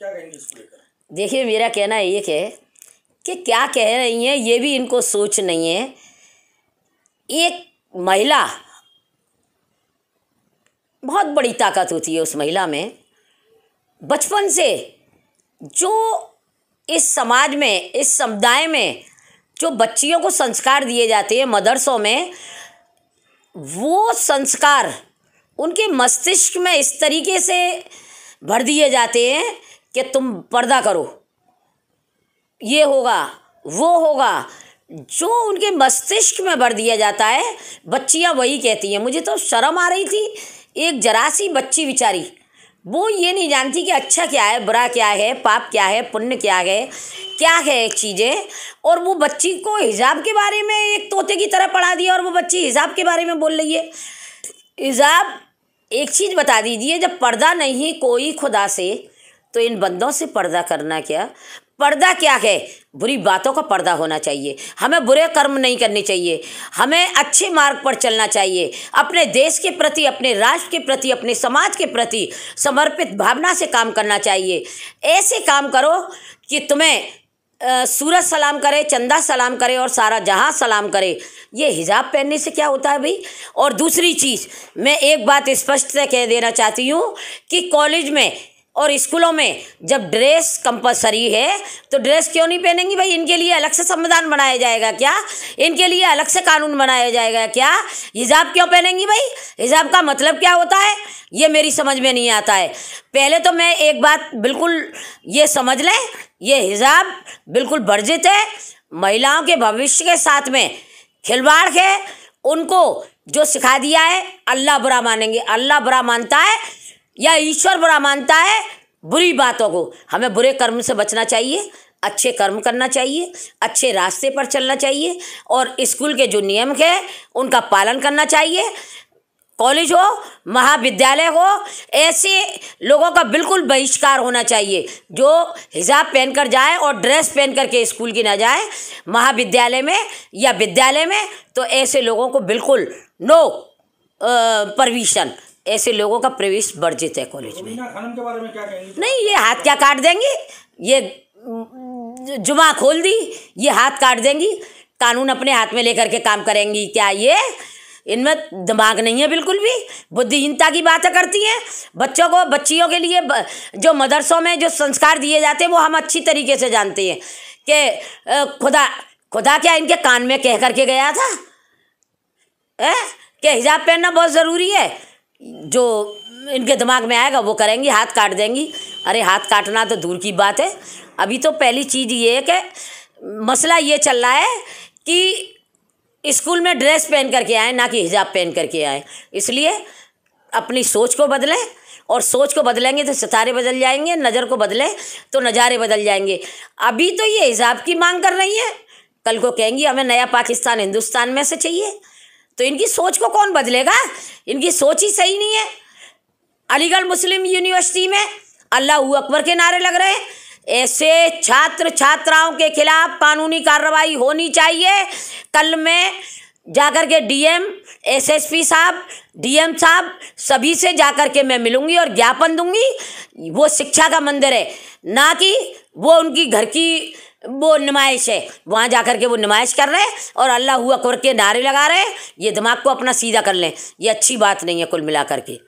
क्या कहेंगे इसको लेकर देखिए मेरा कहना एक है कि क्या कह रही हैं ये भी इनको सोच नहीं है एक महिला बहुत बड़ी ताकत होती है उस महिला में बचपन से जो इस समाज में इस समुदाय में जो बच्चियों को संस्कार दिए जाते हैं मदरसों में वो संस्कार उनके मस्तिष्क में इस तरीके से भर दिए जाते हैं कि तुम पर्दा करो ये होगा वो होगा जो उनके मस्तिष्क में भर दिया जाता है बच्चियाँ वही कहती हैं मुझे तो शर्म आ रही थी एक जरासी बच्ची बेचारी वो ये नहीं जानती कि अच्छा क्या है बुरा क्या है पाप क्या है पुण्य क्या है क्या है चीज़ें और वो बच्ची को हिजाब के बारे में एक तोते की तरह पढ़ा दिया और वो बच्ची हिजाब के बारे में बोल रही है हिजाब एक चीज़ बता दीजिए जब पर्दा नहीं कोई खुदा से तो इन बंदों से पर्दा करना क्या पर्दा क्या है बुरी बातों का पर्दा होना चाहिए हमें बुरे कर्म नहीं करने चाहिए हमें अच्छे मार्ग पर चलना चाहिए अपने देश के प्रति अपने राष्ट्र के प्रति अपने समाज के प्रति समर्पित भावना से काम करना चाहिए ऐसे काम करो कि तुम्हें सूरज सलाम करे चंदा सलाम करे और सारा जहां सलाम करे ये हिजाब पहनने से क्या होता है भाई और दूसरी चीज़ मैं एक बात स्पष्ट से कह देना चाहती हूँ कि कॉलेज में और स्कूलों में जब ड्रेस कंपलसरी है तो ड्रेस क्यों नहीं पहनेंगी भाई इनके लिए अलग से संविधान बनाया जाएगा क्या इनके लिए अलग से कानून बनाया जाएगा क्या हिजाब क्यों पहनेंगी भाई हिजाब का मतलब क्या होता है ये मेरी समझ में नहीं आता है पहले तो मैं एक बात बिल्कुल ये समझ लें ये हिजाब बिल्कुल वर्जित है महिलाओं के भविष्य के साथ में खिलवाड़ है उनको जो सिखा दिया है अल्लाह बुरा मानेंगे अल्लाह बुरा मानता है या ईश्वर बुरा मानता है बुरी बातों को हमें बुरे कर्म से बचना चाहिए अच्छे कर्म करना चाहिए अच्छे रास्ते पर चलना चाहिए और स्कूल के जो नियम है उनका पालन करना चाहिए कॉलेज हो महाविद्यालय हो ऐसे लोगों का बिल्कुल बहिष्कार होना चाहिए जो हिजाब पहन कर जाए और ड्रेस पहन कर के स्कूल की ना जाए महाविद्यालय में या विद्यालय में तो ऐसे लोगों को बिल्कुल नो परमिशन ऐसे लोगों का प्रवेश वर्जित है कॉलेज तो में नहीं ये हाथ क्या काट देंगी ये जुमा खोल दी ये हाथ काट देंगी कानून अपने हाथ में लेकर के काम करेंगी क्या ये इनमें दिमाग नहीं है बिल्कुल भी बुद्धिहीनता की बातें करती हैं बच्चों को बच्चियों के लिए जो मदरसों में जो संस्कार दिए जाते हैं वो हम अच्छी तरीके से जानते हैं कि खुदा खुदा क्या इनके कान में कह करके गया था ए? कि हिजाब पहनना बहुत ज़रूरी है जो इनके दिमाग में आएगा वो करेंगी हाथ काट देंगी अरे हाथ काटना तो दूर की बात है अभी तो पहली चीज़ ये है कि मसला ये चल रहा है कि स्कूल में ड्रेस पहन करके आए ना कि हिजाब पहन करके आए इसलिए अपनी सोच को बदलें और सोच को बदलेंगे तो सितारे बदल जाएंगे नज़र को बदलें तो नज़ारे बदल जाएंगे अभी तो ये हिजाब की मांग कर रही है कल को कहेंगी हमें नया पाकिस्तान हिंदुस्तान में से चाहिए तो इनकी सोच को कौन बदलेगा इनकी सोच ही सही नहीं है अलीगढ़ मुस्लिम यूनिवर्सिटी में अल्लाह अकबर के नारे लग रहे हैं ऐसे छात्र छात्राओं के खिलाफ कानूनी कार्रवाई होनी चाहिए कल मैं जाकर के डीएम एसएसपी साहब डीएम साहब सभी से जाकर के मैं मिलूंगी और ज्ञापन दूंगी वो शिक्षा का मंदिर है ना कि वो उनकी घर की वो नुमाइश है वहाँ जाकर के वो नुमाइश कर रहे हैं और अल्लाह हुआ कर के नारे लगा रहे ये दिमाग को अपना सीधा कर लें ये अच्छी बात नहीं है कुल मिला करके